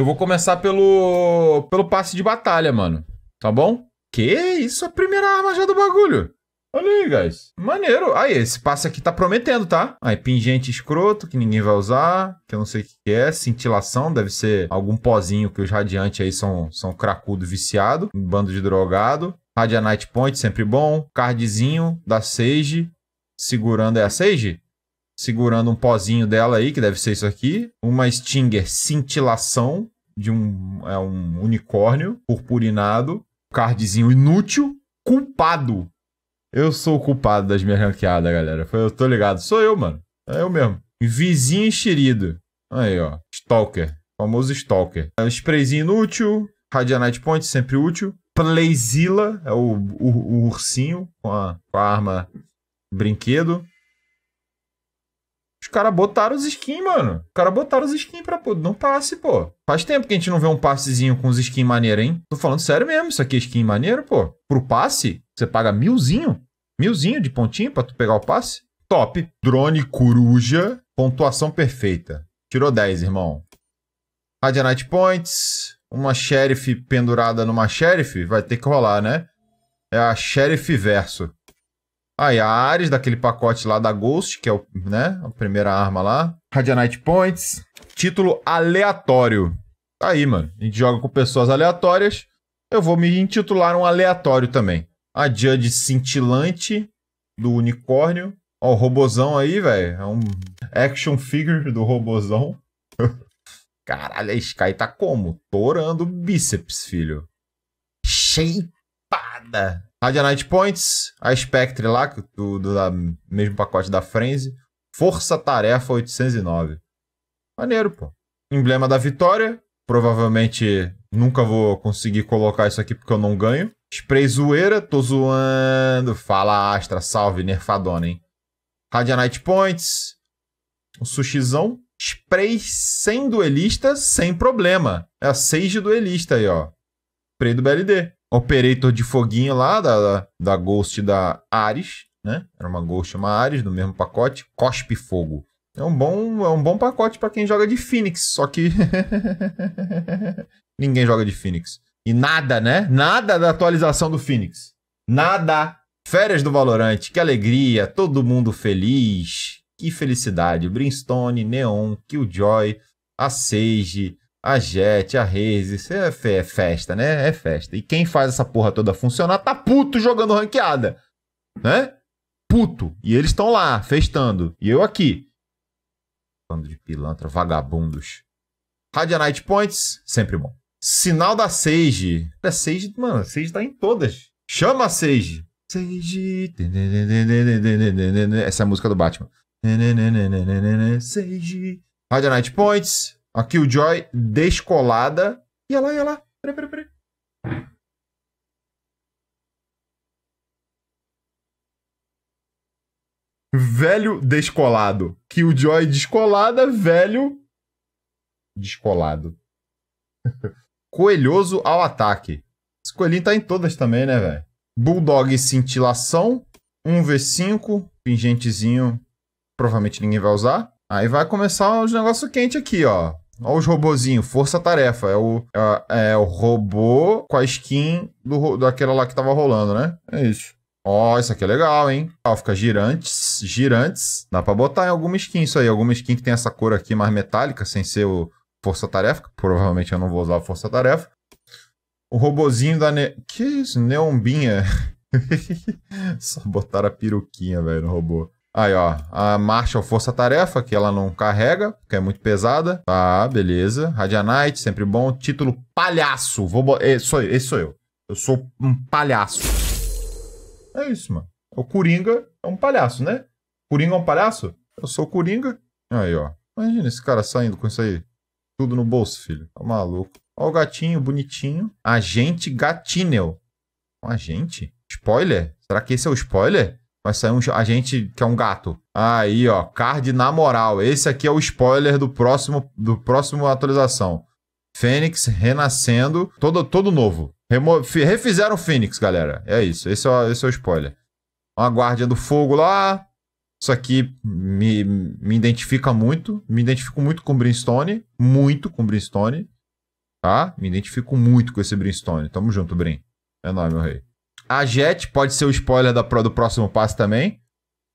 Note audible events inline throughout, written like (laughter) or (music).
Eu vou começar pelo pelo passe de batalha, mano. Tá bom? Que isso, a primeira arma já do bagulho. Olha aí, guys. Maneiro. Aí, esse passe aqui tá prometendo, tá? Aí, pingente escroto, que ninguém vai usar, que eu não sei o que é. Cintilação, deve ser algum pozinho que os radiantes aí são, são cracudo viciado, um bando de drogado. Radianite Point, sempre bom. Cardzinho da Sage, segurando é a Sage? segurando um pozinho dela aí, que deve ser isso aqui. Uma Stinger cintilação de um, é um unicórnio purpurinado. Cardzinho inútil. Culpado. Eu sou o culpado das minhas ranqueadas, galera. Eu tô ligado. Sou eu, mano. É eu mesmo. Vizinho enxerido. Aí, ó. Stalker. Famoso Stalker. É um sprayzinho inútil. Radianite Point, sempre útil. Playzilla, é o, o, o ursinho com a, com a arma brinquedo. Os caras botaram os skins, mano. Os caras botaram os skins pra pô, não passe, pô. Faz tempo que a gente não vê um passezinho com os skins maneiro, hein? Tô falando sério mesmo, isso aqui é skin maneiro, pô. Pro passe, você paga milzinho. Milzinho de pontinho pra tu pegar o passe. Top. Drone coruja. Pontuação perfeita. Tirou 10, irmão. Radiant Points. Uma sheriff pendurada numa sheriff. Vai ter que rolar, né? É a sheriff verso. Aí ah, a Ares, daquele pacote lá da Ghost, que é o, né, a primeira arma lá. Radianite Points. Título aleatório. Tá aí, mano. A gente joga com pessoas aleatórias. Eu vou me intitular um aleatório também. A Judge Cintilante, do Unicórnio. Ó, o robozão aí, velho. É um action figure do robozão. (laughs) Caralho, a Sky tá como? Torando bíceps, filho. Cheipada. Radiant Points, a Spectre lá, do, do da, mesmo pacote da Frenzy. Força Tarefa 809. Maneiro, pô. Emblema da Vitória. Provavelmente nunca vou conseguir colocar isso aqui porque eu não ganho. Spray zoeira, tô zoando. Fala Astra, salve, nerfadona, hein? Radiant Points. Um sushizão. Spray sem duelista, sem problema. É a 6 de duelista aí, ó. Spray do BLD operator de foguinho lá da, da Ghost da Ares, né? Era uma Ghost, uma Ares, do mesmo pacote, Cospe Fogo. É um bom, é um bom pacote para quem joga de Phoenix, só que (laughs) ninguém joga de Phoenix. E nada, né? Nada da atualização do Phoenix. Nada. Férias do Valorante, que alegria, todo mundo feliz. Que felicidade. Brimstone, Neon, Killjoy, a Sage, a Jet, a Raze, isso é, é festa, né? É festa. E quem faz essa porra toda funcionar tá puto jogando ranqueada, né? Puto. E eles estão lá, festando. E eu aqui. Bando de pilantra, vagabundos. Night Points, sempre bom. Sinal da Sage. Da é, Sage, mano, Sage tá em todas. Chama a Sage. Sage. Essa é a música do Batman. Sage. Night Points, a Killjoy descolada. E ela, e ela. Peraí, peraí, peraí. Velho descolado. Killjoy descolada, velho descolado. (laughs) Coelhoso ao ataque. Esse coelhinho tá em todas também, né, velho? Bulldog cintilação. 1v5. Pingentezinho. Provavelmente ninguém vai usar. Aí vai começar os negócio quente aqui, ó. Olha os robozinhos, força-tarefa. É o, é, é, o robô com a skin do, daquela lá que tava rolando, né? É isso. Ó, isso aqui é legal, hein? Ó, fica girantes, girantes. Dá pra botar em alguma skin isso aí. Alguma skin que tem essa cor aqui mais metálica, sem ser o força-tarefa. Provavelmente eu não vou usar o força-tarefa. O robozinho da... Ne... Que isso? Neombinha? (laughs) Só botaram a peruquinha, velho, no robô. Aí, ó, a Marshall Força Tarefa, que ela não carrega, porque é muito pesada. Tá, beleza. Radianite, sempre bom. Título Palhaço. Vou bo... esse, sou eu, esse sou eu. Eu sou um palhaço. É isso, mano. O Coringa é um palhaço, né? Coringa é um palhaço? Eu sou o Coringa. Aí, ó. Imagina esse cara saindo com isso aí. Tudo no bolso, filho. Tá maluco. Ó o gatinho, bonitinho. Agente Gatinel. Um agente? Spoiler? Será que esse é o spoiler? Vai sair um a gente que é um gato. Aí, ó, card na moral. Esse aqui é o spoiler do próximo do próximo atualização. Fênix renascendo, todo todo novo. Remo refizeram o Fênix, galera. É isso. Esse é, esse é o spoiler. Uma guardia do fogo lá. Isso aqui me, me identifica muito. Me identifico muito com o Brimstone. Muito com o Brimstone. Tá? Me identifico muito com esse Brimstone. Tamo junto, Brim. É nóis, meu rei. A Jet pode ser o spoiler da, do próximo passo também,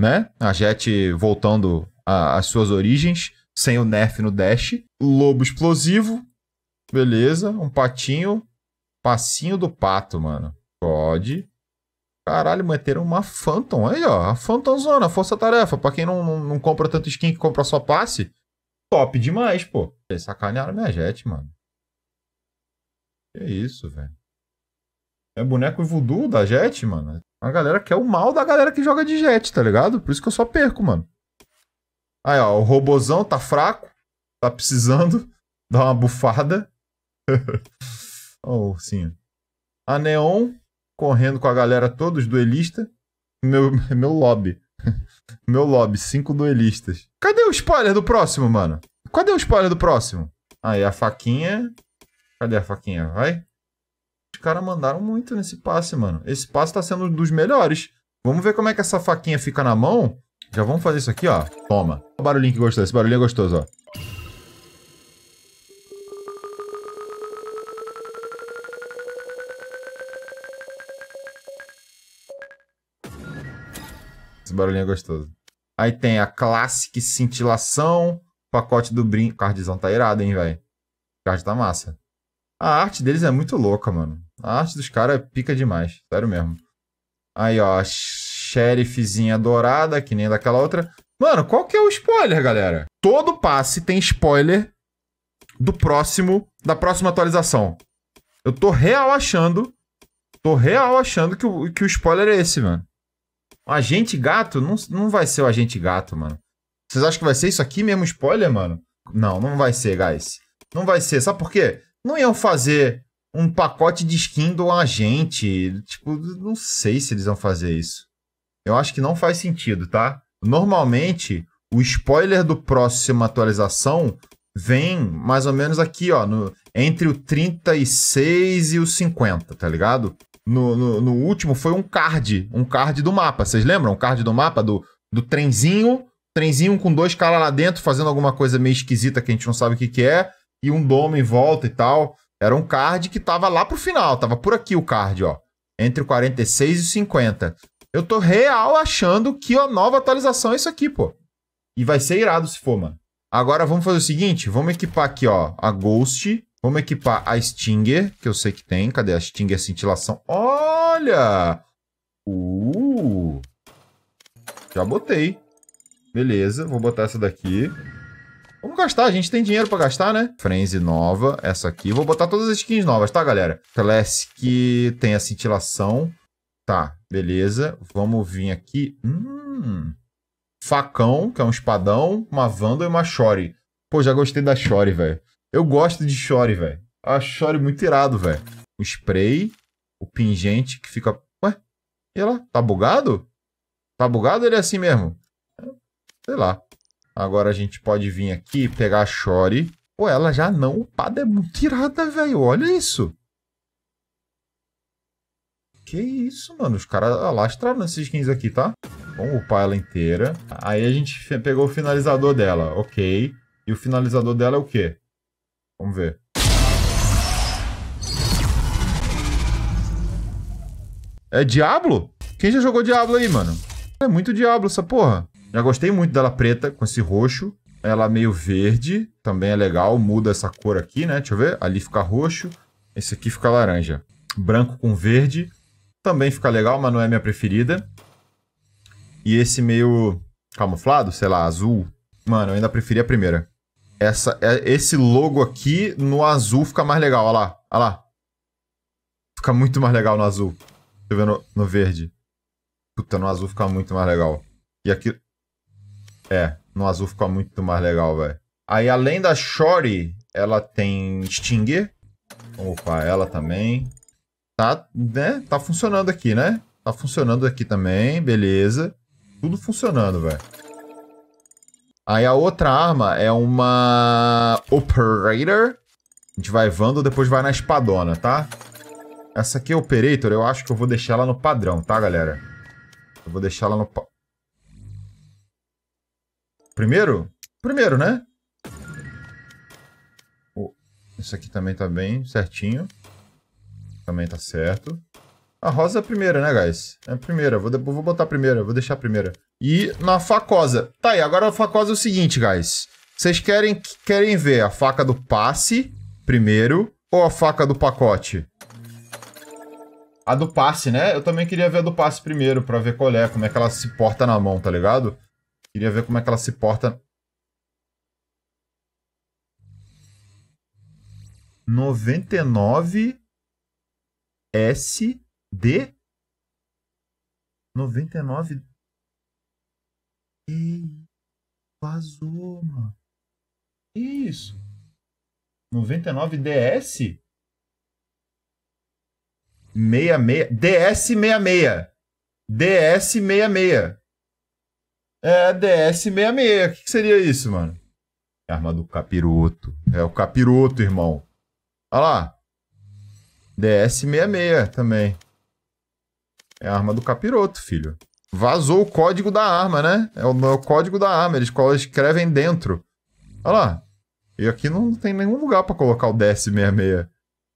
né? A Jet voltando às suas origens, sem o nerf no dash. Lobo explosivo, beleza. Um patinho, passinho do pato, mano. Pode. Caralho, manteram uma Phantom. Aí, ó, a Phantom Zona, força-tarefa. Pra quem não, não, não, compra tanto skin que compra só passe, top demais, pô. Sacanearam minha Jet, mano. Que isso, velho. É boneco voodoo da Jet, mano. A galera quer o mal da galera que joga de Jet, tá ligado? Por isso que eu só perco, mano. Aí, ó, o robozão tá fraco. Tá precisando (laughs) dar uma bufada. (laughs) oh, sim. A Neon correndo com a galera todos, duelista. Meu, (laughs) meu lobby. meu lobby, cinco duelistas. Cadê o spoiler do próximo, mano? Cadê o spoiler do próximo? Aí, a faquinha. Cadê a faquinha? Vai caras mandaram muito nesse passe, mano. Esse passe tá sendo um dos melhores. Vamos ver como é que essa faquinha fica na mão. Já vamos fazer isso aqui, ó. Toma. O barulhinho que gostou. Esse barulhinho é gostoso, ó. Esse barulhinho é gostoso. Aí tem a Classic Cintilação. Pacote do brinco. Cardzão tá irado, hein, velho. Card tá massa. A arte deles é muito louca, mano. A arte dos caras pica demais, sério mesmo. Aí, ó, Sheriffzinha dourada, que nem daquela outra. Mano, qual que é o spoiler, galera? Todo passe tem spoiler do próximo, da próxima atualização. Eu tô real achando, tô real achando que o, que o spoiler é esse, mano. O agente gato não, não vai ser o agente gato, mano. Vocês acham que vai ser isso aqui mesmo spoiler, mano? Não, não vai ser, guys. Não vai ser. Sabe por quê? Não iam fazer um pacote de skin do agente. Tipo, não sei se eles vão fazer isso. Eu acho que não faz sentido, tá? Normalmente, o spoiler do próximo atualização vem mais ou menos aqui, ó, no, entre o 36 e o 50, tá ligado? No, no, no último foi um card, um card do mapa. Vocês lembram? Um card do mapa do, do trenzinho, trenzinho com dois caras lá dentro fazendo alguma coisa meio esquisita que a gente não sabe o que, que é, e um domo em volta e tal. Era um card que tava lá pro final, tava por aqui o card, ó. Entre o 46 e o 50. Eu tô real achando que a nova atualização é isso aqui, pô. E vai ser irado se for, mano. Agora vamos fazer o seguinte, vamos equipar aqui, ó, a Ghost. Vamos equipar a Stinger, que eu sei que tem. Cadê a Stinger Cintilação? Olha! Uh! Já botei. Beleza, vou botar essa daqui. Vamos gastar, a gente tem dinheiro para gastar, né? Frenzy nova, essa aqui. Vou botar todas as skins novas, tá, galera? Classic tem a cintilação. Tá, beleza. Vamos vir aqui. Hum, facão, que é um espadão, uma Wanda e uma Shory. Pô, já gostei da Shory, velho. Eu gosto de Shory, velho. A Shory é muito irado, velho. O spray, o pingente que fica... Ué? E lá? Tá bugado? Tá bugado ele é assim mesmo? Sei lá. Agora a gente pode vir aqui, pegar a Chore. Pô, ela já não upada, é muito irada, velho. Olha isso. Que isso, mano. Os caras alastraram nesses skins aqui, tá? Vamos upar ela inteira. Aí a gente pegou o finalizador dela. Ok. E o finalizador dela é o quê? Vamos ver. É Diablo? Quem já jogou Diablo aí, mano? É muito Diablo essa porra. Já gostei muito dela preta com esse roxo. Ela é meio verde, também é legal. Muda essa cor aqui, né? Deixa eu ver. Ali fica roxo. Esse aqui fica laranja. Branco com verde. Também fica legal, mas não é minha preferida. E esse meio camuflado, sei lá, azul. Mano, eu ainda preferi a primeira. Essa, é, esse logo aqui no azul fica mais legal, olha lá, olha lá. Fica muito mais legal no azul. Deixa eu ver no, no verde. Puta, no azul fica muito mais legal. E aqui, é, no azul fica muito mais legal, velho. Aí, além da Shory, ela tem Stinger. Opa, ela também. Tá, né? Tá funcionando aqui, né? Tá funcionando aqui também, beleza. Tudo funcionando, velho. Aí a outra arma é uma Operator. A gente vai vando, depois vai na Espadona, tá? Essa aqui é Operator, eu acho que eu vou deixar ela no padrão, tá, galera? Eu vou deixar ela no... Primeiro? Primeiro, né? Oh, isso aqui também tá bem certinho. Também tá certo. A rosa é a primeira, né, guys? É a primeira. Vou, vou botar a primeira. Vou deixar a primeira. E na facosa. Tá aí. Agora a facosa é o seguinte, guys. Vocês querem, querem ver a faca do passe primeiro ou a faca do pacote? A do passe, né? Eu também queria ver a do passe primeiro pra ver qual é, como é que ela se porta na mão, tá ligado? Queria ver como é que ela se porta noventa e nove SD noventa e nove Ei, vazou, mano. Isso. noventa e nove DS? meia ds meia ds meia é DS66. O que, que seria isso, mano? É a arma do capiroto. É o capiroto, irmão. Olha lá. DS66 também. É a arma do capiroto, filho. Vazou o código da arma, né? É o, é o código da arma. Eles escrevem dentro. Olha lá. E aqui não tem nenhum lugar para colocar o DS66.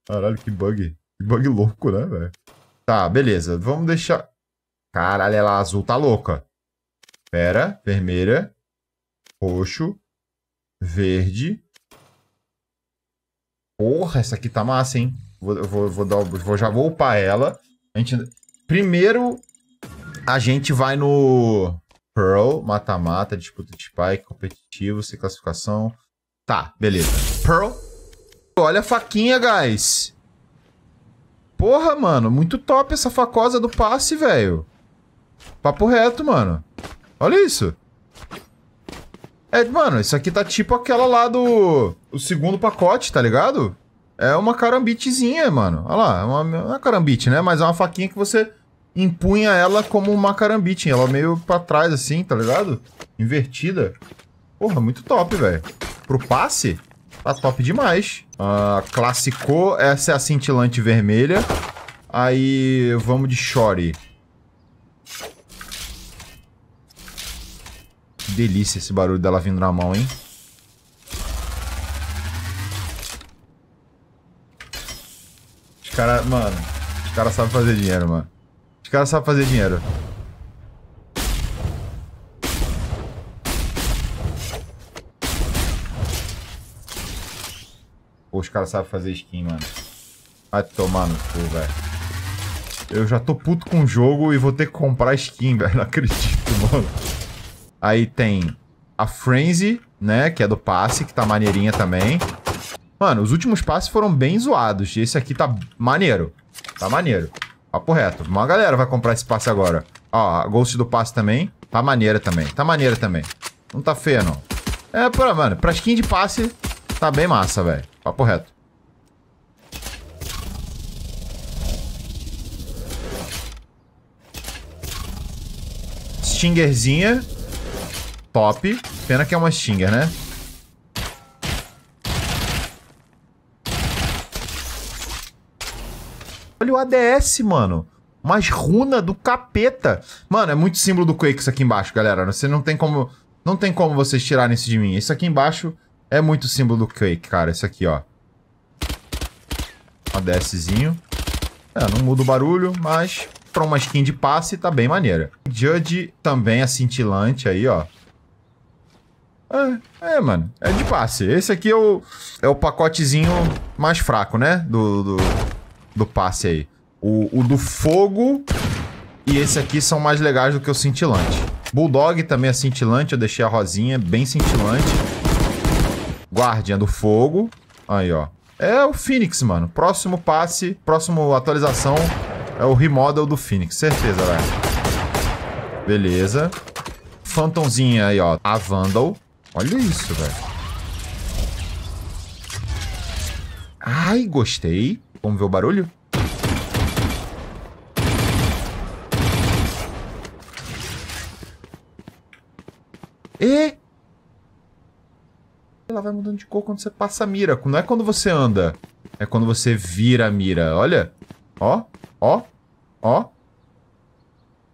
Caralho, que bug. Que bug louco, né, velho? Tá, beleza. Vamos deixar... Caralho, ela azul tá louca. Pera, vermelha, roxo, verde. Porra, essa aqui tá massa, hein? Vou, vou, vou, dar, vou já vou upar ela. A gente, primeiro, a gente vai no Pearl, mata-mata, disputa de spike, competitivo, sem classificação. Tá, beleza. Pearl. Olha a faquinha, guys. Porra, mano. Muito top essa facosa do passe, velho. Papo reto, mano. Olha isso. É, mano, isso aqui tá tipo aquela lá do... O segundo pacote, tá ligado? É uma carambitezinha, mano. Olha lá, é uma, uma é carambite, né? Mas é uma faquinha que você empunha ela como uma carambite. Ela meio pra trás, assim, tá ligado? Invertida. Porra, muito top, velho. Pro passe, tá top demais. Ah, classicou. Essa é a cintilante vermelha. Aí, vamos de chore. Que delícia esse barulho dela vindo na mão, hein? Os caras, mano. Os caras sabem fazer dinheiro, mano. Os caras sabem fazer dinheiro. Pô, os caras sabem fazer skin, mano. Vai tomar no cu, velho. Eu já tô puto com o jogo e vou ter que comprar skin, (laughs) velho. Não acredito, mano. Aí tem a Frenzy, né? Que é do passe, que tá maneirinha também. Mano, os últimos passes foram bem zoados. Esse aqui tá maneiro. Tá maneiro. Papo reto. Uma galera vai comprar esse passe agora. Ó, a Ghost do passe também. Tá maneira também. Tá maneira também. Não tá feia, não. É, pra, mano, pra skin de passe, tá bem massa, velho. Papo reto. Stingerzinha Top. Pena que é uma Stinger, né? Olha o ADS, mano. Mas runa do capeta. Mano, é muito símbolo do Quake isso aqui embaixo, galera. Você não tem como... Não tem como vocês tirarem isso de mim. Isso aqui embaixo é muito símbolo do Quake, cara. Isso aqui, ó. ADSzinho. É, não muda o barulho, mas pra uma skin de passe tá bem maneira. Judge também é cintilante aí, ó. É, é, mano. É de passe. Esse aqui é o, é o pacotezinho mais fraco, né? Do, do, do passe aí. O, o, do fogo e esse aqui são mais legais do que o cintilante. Bulldog também é cintilante. Eu deixei a rosinha bem cintilante. Guardian do fogo. Aí, ó. É o Phoenix, mano. Próximo passe, próximo atualização é o remodel do Phoenix. Certeza, velho. Beleza. Phantomzinha aí, ó. A Vandal. Olha isso, velho. Ai, gostei. Vamos ver o barulho? E... Ela vai mudando de cor quando você passa a mira. Não é quando você anda. É quando você vira a mira. Olha. Ó, ó, ó.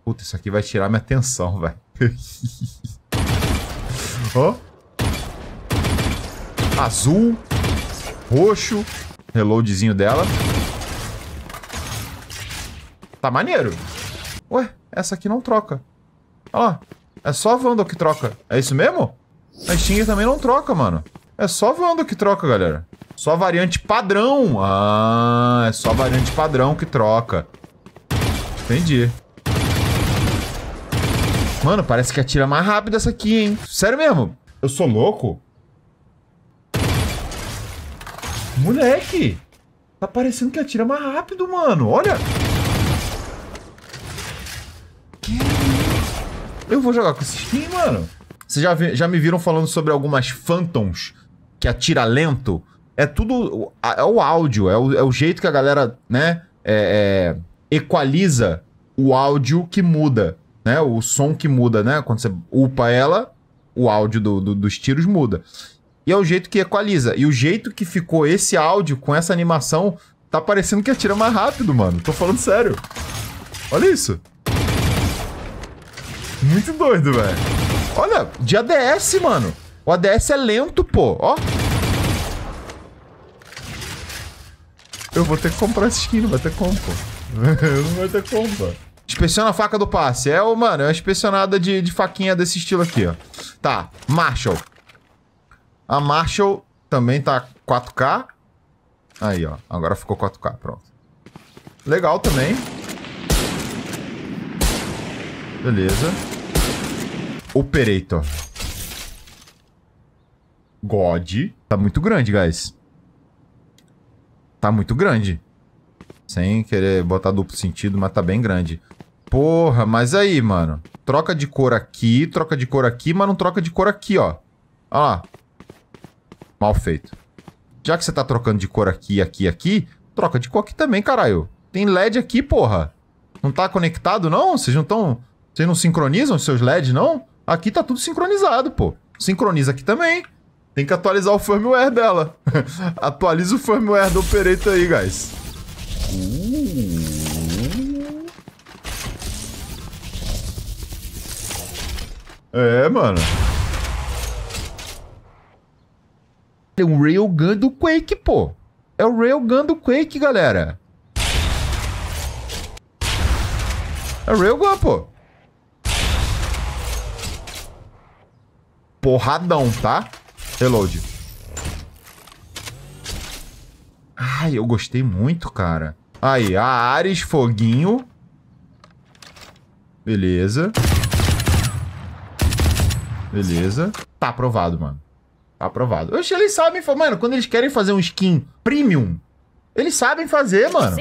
Puta, isso aqui vai tirar minha atenção, velho. (laughs) ó azul, roxo. Reloadzinho dela. Tá maneiro. Ué, essa aqui não troca. Olha lá. É só a Vandal que troca. É isso mesmo? A Stinger também não troca, mano. É só Vandal que troca, galera. Só variante padrão. Ah, é só variante padrão que troca. Entendi. Mano, parece que atira mais rápido essa aqui, hein? Sério mesmo? Eu sou louco? Moleque! Tá parecendo que atira mais rápido, mano. Olha! Eu vou jogar com esse skin, mano. Vocês já, já me viram falando sobre algumas Phantoms que atira lento? É tudo... É o áudio, é o, é o jeito que a galera, né, é, é, equaliza o áudio que muda, né? O som que muda, né? Quando você upa ela, o áudio do, do, dos tiros muda. E é o jeito que equaliza. E o jeito que ficou esse áudio com essa animação, tá parecendo que atira mais rápido, mano. Tô falando sério. Olha isso. Muito doido, velho. Olha, de ADS, mano. O ADS é lento, pô. Ó. Eu vou ter que comprar essa skin, não vai ter como, pô. (laughs) não vai ter como, pô. Inspeciona a faca do passe. É, mano, é uma inspecionada de, de faquinha desse estilo aqui, ó. Tá, Marshall. A Marshall também tá 4K. Aí, ó. Agora ficou 4K, pronto. Legal também. Beleza. Operator. God. Tá muito grande, guys. Tá muito grande. Sem querer botar duplo sentido, mas tá bem grande. Porra, mas aí, mano. Troca de cor aqui, troca de cor aqui, mas não troca de cor aqui, ó. Olha lá. Mal feito. Já que você tá trocando de cor aqui, aqui, aqui, troca de cor aqui também, caralho. Tem LED aqui, porra. Não tá conectado, não? Vocês não tão, Vocês não sincronizam os seus LEDs, não? Aqui tá tudo sincronizado, pô. Sincroniza aqui também. Tem que atualizar o firmware dela. (laughs) Atualiza o firmware do Operator aí, guys. É, mano. É um Railgun do Quake, pô. É o Railgun do Quake, galera. É o Railgun, pô. Porradão, tá? Reload. Ai, eu gostei muito, cara. Aí, a Ares, foguinho. Beleza. Beleza. Tá aprovado, mano. Aprovado. Oxe, eles sabem. Mano, quando eles querem fazer um skin premium, eles sabem fazer, mano.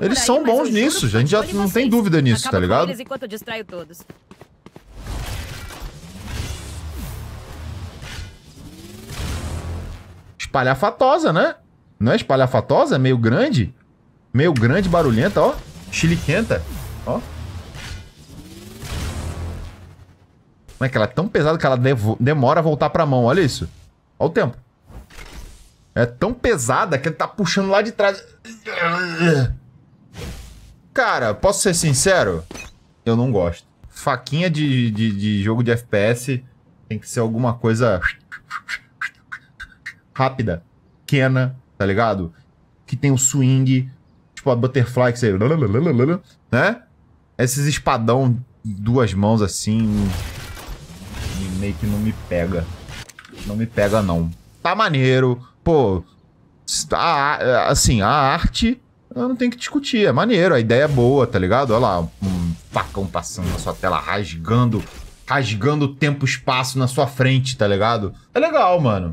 eles aí, são bons nisso. A gente já não vocês. tem dúvida nisso, tá Acaba tá ligado? Eles enquanto eu distraio todos. Espalhafatosa, né? Não é espalhafatosa? É meio grande. Meio grande, barulhenta, ó. Chiliquenta. Ó. Como é que ela é tão pesada que ela demora a voltar pra mão? Olha isso. Olha o tempo. É tão pesada que ele tá puxando lá de trás. Cara, posso ser sincero? Eu não gosto. Faquinha de, de, de jogo de FPS tem que ser alguma coisa rápida, pequena, tá ligado? Que tem o um swing, tipo a butterfly que você. Né? Esses espadão duas mãos assim. meio que não me pega não me pega, não. Tá maneiro, pô. A, assim, a arte eu não tenho que discutir. É maneiro, a ideia é boa, tá ligado? Olha lá, um facão passando na sua tela, rasgando, rasgando tempo espaço na sua frente, tá ligado? É legal, mano.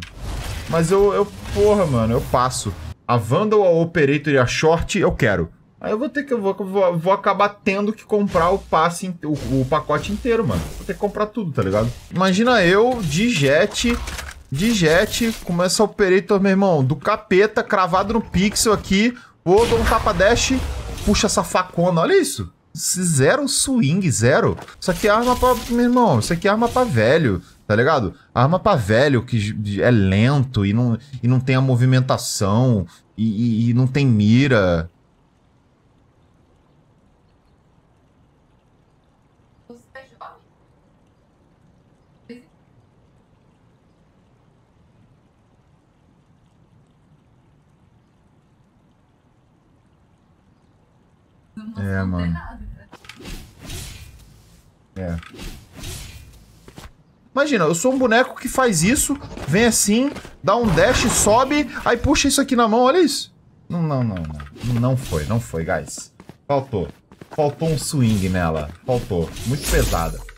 Mas eu, eu porra, mano, eu passo. A Vandal, a Operator e a Short, eu quero. Aí eu vou ter que. Eu vou, vou acabar tendo que comprar o passe, o, o pacote inteiro, mano. Vou ter que comprar tudo, tá ligado? Imagina eu de jet. De jet, começa o operator, meu irmão, do capeta, cravado no pixel aqui. Vou, dar um tapa dash, puxa essa facona, olha isso. Zero swing, zero. Isso aqui é arma pra. Meu irmão, isso aqui é arma pra velho tá ligado? Arma pra velho que é lento e não, e não tem a movimentação e, e, e não tem mira. é, mano. Nada. Né? É. Imagina, eu sou um boneco que faz isso, vem assim, dá um dash, sobe, aí puxa isso aqui na mão, olha isso. Não, não, não, não. Não foi, não foi, guys. Faltou. Faltou um swing nela. Faltou. Muito pesada.